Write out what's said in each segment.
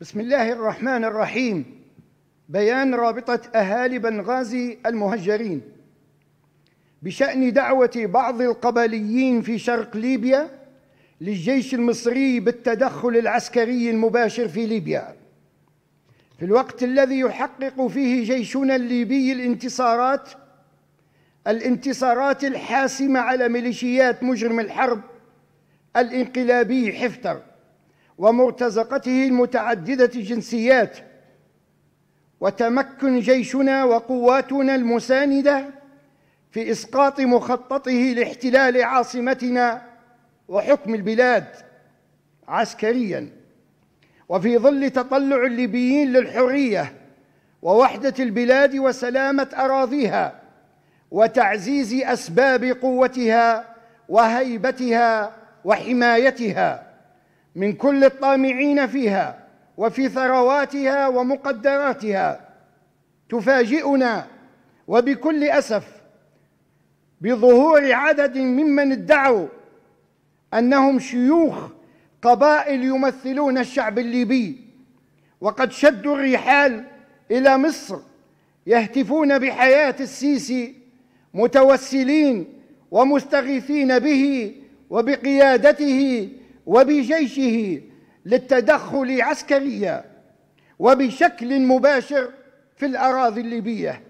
بسم الله الرحمن الرحيم بيان رابطة أهالي بنغازي المهجرين بشأن دعوة بعض القبليين في شرق ليبيا للجيش المصري بالتدخل العسكري المباشر في ليبيا في الوقت الذي يحقق فيه جيشنا الليبي الانتصارات الانتصارات الحاسمة على ميليشيات مجرم الحرب الانقلابي حفتر ومرتزقته المتعدده الجنسيات وتمكن جيشنا وقواتنا المسانده في اسقاط مخططه لاحتلال عاصمتنا وحكم البلاد عسكريا وفي ظل تطلع الليبيين للحريه ووحده البلاد وسلامه اراضيها وتعزيز اسباب قوتها وهيبتها وحمايتها من كل الطامعين فيها وفي ثرواتها ومقدراتها تفاجئنا وبكل اسف بظهور عدد ممن ادعوا انهم شيوخ قبائل يمثلون الشعب الليبي وقد شدوا الرحال الى مصر يهتفون بحياه السيسي متوسلين ومستغيثين به وبقيادته وبجيشه للتدخل عسكريا وبشكل مباشر في الأراضي الليبية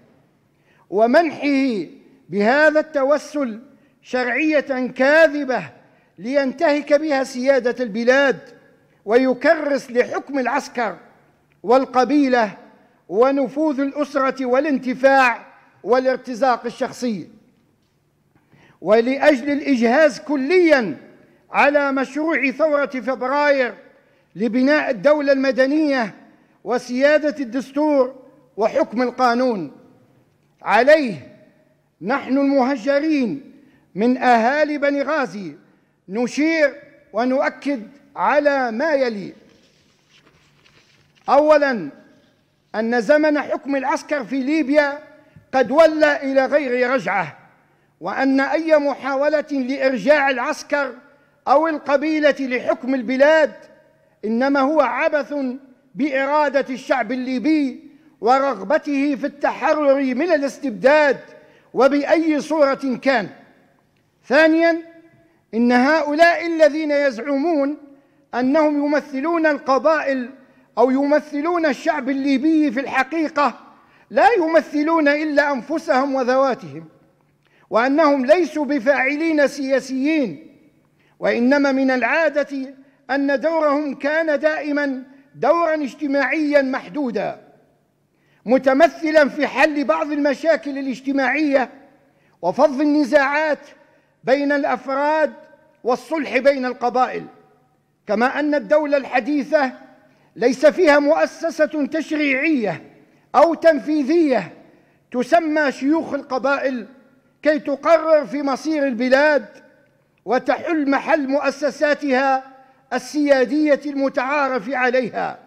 ومنحه بهذا التوسل شرعية كاذبة لينتهك بها سيادة البلاد ويكرس لحكم العسكر والقبيلة ونفوذ الأسرة والانتفاع والارتزاق الشخصي ولأجل الإجهاز كلياً على مشروع ثورة فبراير لبناء الدولة المدنية وسيادة الدستور وحكم القانون عليه نحن المهجرين من أهالي بني غازي نشير ونؤكد على ما يلي أولاً أن زمن حكم العسكر في ليبيا قد ولى إلى غير رجعة وأن أي محاولة لإرجاع العسكر او القبيله لحكم البلاد انما هو عبث باراده الشعب الليبي ورغبته في التحرر من الاستبداد وباي صوره كان ثانيا ان هؤلاء الذين يزعمون انهم يمثلون القبائل او يمثلون الشعب الليبي في الحقيقه لا يمثلون الا انفسهم وذواتهم وانهم ليسوا بفاعلين سياسيين وإنما من العادة أن دورهم كان دائما دورا اجتماعيا محدودا متمثلا في حل بعض المشاكل الاجتماعية وفض النزاعات بين الأفراد والصلح بين القبائل كما أن الدولة الحديثة ليس فيها مؤسسة تشريعية أو تنفيذية تسمى شيوخ القبائل كي تقرر في مصير البلاد وتحل محل مؤسساتها السيادية المتعارف عليها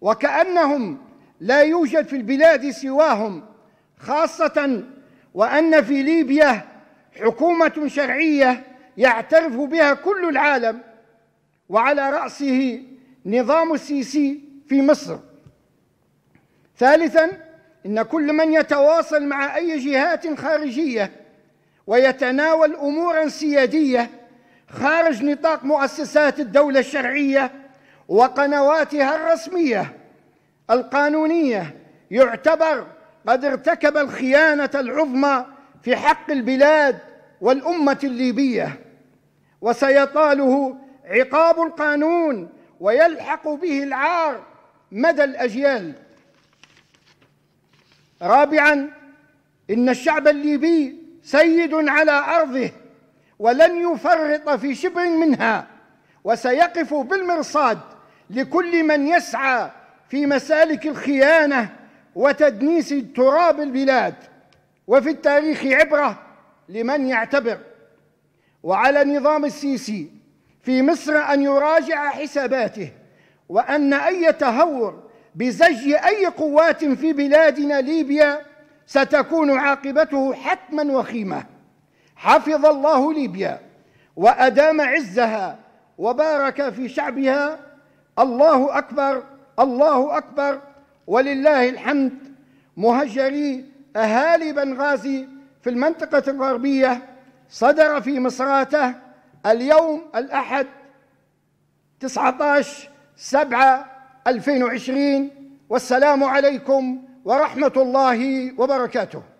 وكأنهم لا يوجد في البلاد سواهم خاصة وأن في ليبيا حكومة شرعية يعترف بها كل العالم وعلى رأسه نظام السيسي في مصر ثالثاً إن كل من يتواصل مع أي جهات خارجية ويتناول امورا سياديه خارج نطاق مؤسسات الدوله الشرعيه وقنواتها الرسميه القانونيه يعتبر قد ارتكب الخيانه العظمى في حق البلاد والامه الليبيه وسيطاله عقاب القانون ويلحق به العار مدى الاجيال رابعا ان الشعب الليبي سيد على أرضه ولن يفرط في شبر منها وسيقف بالمرصاد لكل من يسعى في مسالك الخيانة وتدنيس تراب البلاد وفي التاريخ عبرة لمن يعتبر وعلى نظام السيسي في مصر أن يراجع حساباته وأن أي تهور بزج أي قوات في بلادنا ليبيا ستكون عاقبته حتما وخيمه حفظ الله ليبيا وادام عزها وبارك في شعبها الله اكبر الله اكبر ولله الحمد مهجري اهالي بنغازي في المنطقه الغربيه صدر في مصراته اليوم الاحد 19 7 2020 والسلام عليكم ورحمه الله وبركاته